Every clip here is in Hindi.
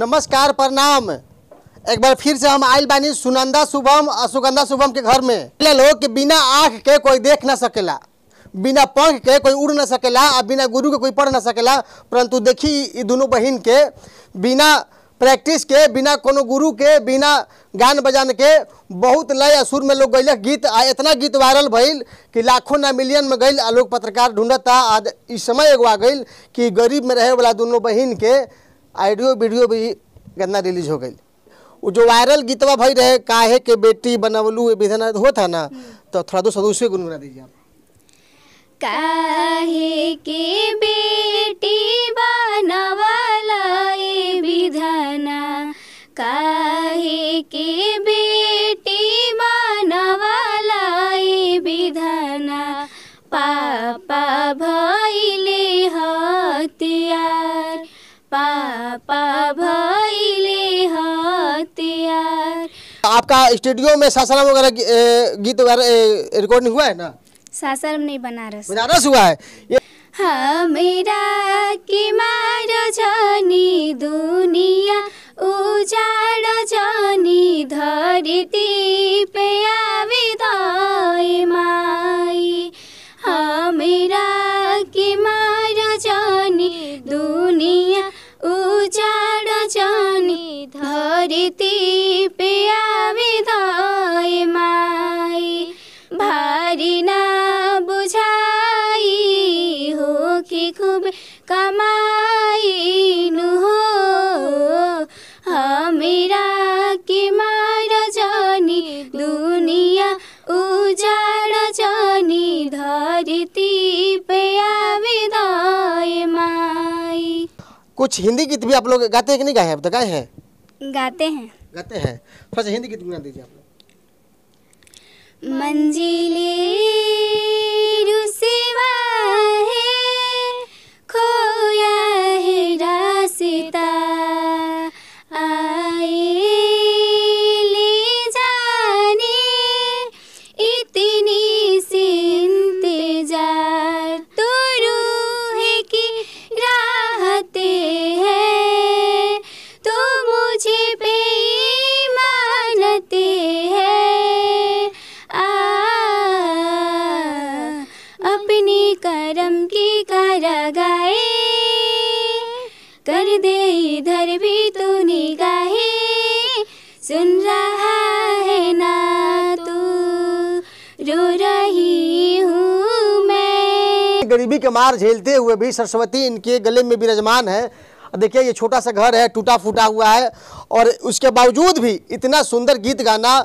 नमस्कार प्रणाम एक बार फिर से हम आयल बानी सुनंदा शुभम और सुगंधा शुभम के घर में लोग के बिना आँख के कोई देख ना सकेला बिना पंख के कोई उड़ ना सकेला और बिना गुरु के कोई पढ़ ना सकेला परंतु देखी दोनों बहन के बिना प्रैक्टिस के बिना कोनो गुरु के बिना गान बजान के बहुत लय असुर में लोग गैल गीत आ इतना गीत वायरल भइल कि लाखों ना मिलियन में गई लोग पत्रकार ढूंढता आ इस समय एगो आ गई कि गरीब में रहे वाला दोनों बहन के ऑडियो वीडियो भी गन्ना रिलीज हो गई वो जो वायरल गीतवा भाई रहे काहे के बेटी बनवलू विधन था ना तो थोड़ा दो तो सदस्य गुनगुना दीजिए आप काहे के बेटी बनवला विधना काहे के बेटी बनवला विधना पापा भैले हत्या पापा भाई ले हथियार तो आपका स्टूडियो में सासाराम वगैरह गीत वगैरह रिकॉर्डिंग हुआ है ना सासाराम नहीं बनारस बनारस हुआ है ये... हाँ मेरा की मारो जानी दू धरती पे आविदाए माई भारी ना बुझाई हो कि खूब कमाई नु हो हमेरा की मार जानी दुनिया उजाड़ जानी धरती पे आविदाए माई कुछ हिंदी गीत भी आप लोग गाते हैं कि नहीं गाए अब तक गाए हैं गाते हैं गाते हैं फर्स्ट हिंदी गीत गुना दीजिए आप लोग मंजिली करम की कर गए कर दे इधर भी तू निगाहे सुन रहा है ना तू रो रही हूँ मैं गरीबी के मार झेलते हुए भी सरस्वती इनके गले में विराजमान है देखिए ये छोटा सा घर है टूटा फूटा हुआ है और उसके बावजूद भी इतना सुंदर गीत गाना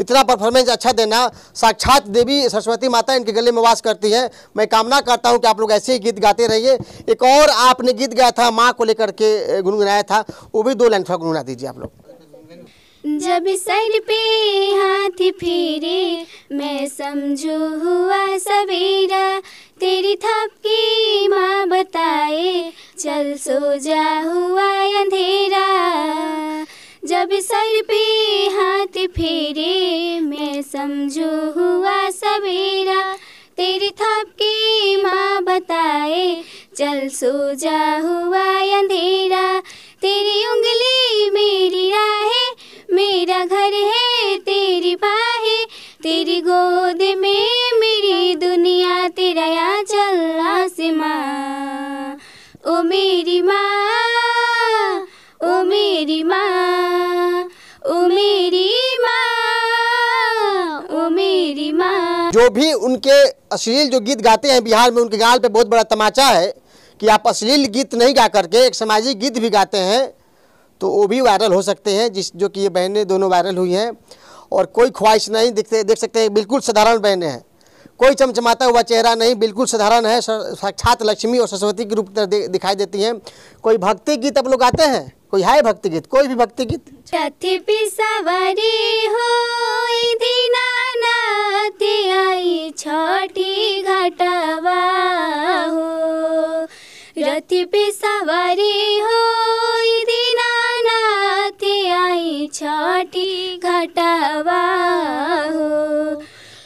इतना परफॉर्मेंस अच्छा देना साक्षात देवी सरस्वती माता इनके गले में वास करती है मैं कामना करता हूँ कि आप लोग ऐसे ही गीत गाते रहिए एक और आपने गीत गाया था माँ को लेकर के गुनगुनाया था वो भी दो लाइन थोड़ा गुनगुना दीजिए आप लोग जब सर पे हाथ फेरे मैं समझो हुआ सवेरा तेरी थपकी माँ बताए चल सो जा हुआ अंधेरा जब सर पे हाथ फेरे मैं समझो हुआ सवेरा तेरी थाप की माँ बताए चल सो जा हुआ अंधेरा तेरी उंगली मेरी राह मेरा घर है तेरी बाहे तेरी गोद में मेरी दुनिया तेरा या चल आसमा ओ मेरी माँ ओ मेरी माँ जो भी उनके अश्लील जो गीत गाते हैं बिहार में उनके गाल पे बहुत बड़ा तमाचा है कि आप अश्लील गीत नहीं गा करके एक सामाजिक गीत भी गाते हैं तो वो भी वायरल हो सकते हैं जिस जो कि ये बहनें दोनों वायरल हुई हैं और कोई ख्वाहिश नहीं दिखते देख सकते हैं बिल्कुल साधारण बहनें हैं कोई चमचमाता हुआ चेहरा नहीं बिल्कुल साधारण है साक्षात लक्ष्मी और सरस्वती के रूप में दिखाई देती हैं कोई भक्ति गीत आप लोग गाते हैं कोई है भक्ति गीत कोई भी भक्ति गीत हो आई छठी घाटवा हो रथी पे सवारी हो आई छठी घाटवा हो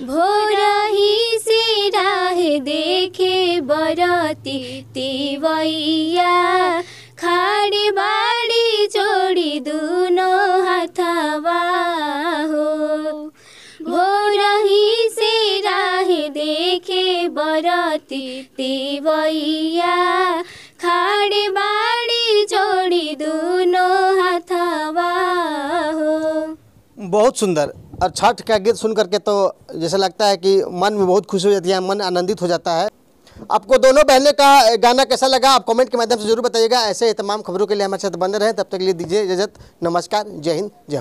भोर ही से राह देखे बरती तिवैया खाड़ी बाड़ी जोड़ी दूनो खाड़ी बाड़ी जोड़ी दोनों हथवा हो बहुत सुंदर और छठ का गीत सुन करके तो जैसे लगता है कि मन में बहुत खुशी हो जाती है मन आनंदित हो जाता है आपको दोनों बहनों का गाना कैसा लगा आप कमेंट के माध्यम से जरूर बताइएगा ऐसे तमाम खबरों के लिए हमारे साथ बंद रहें तब तक के लिए दीजिए इजाजत नमस्कार जय हिंद जय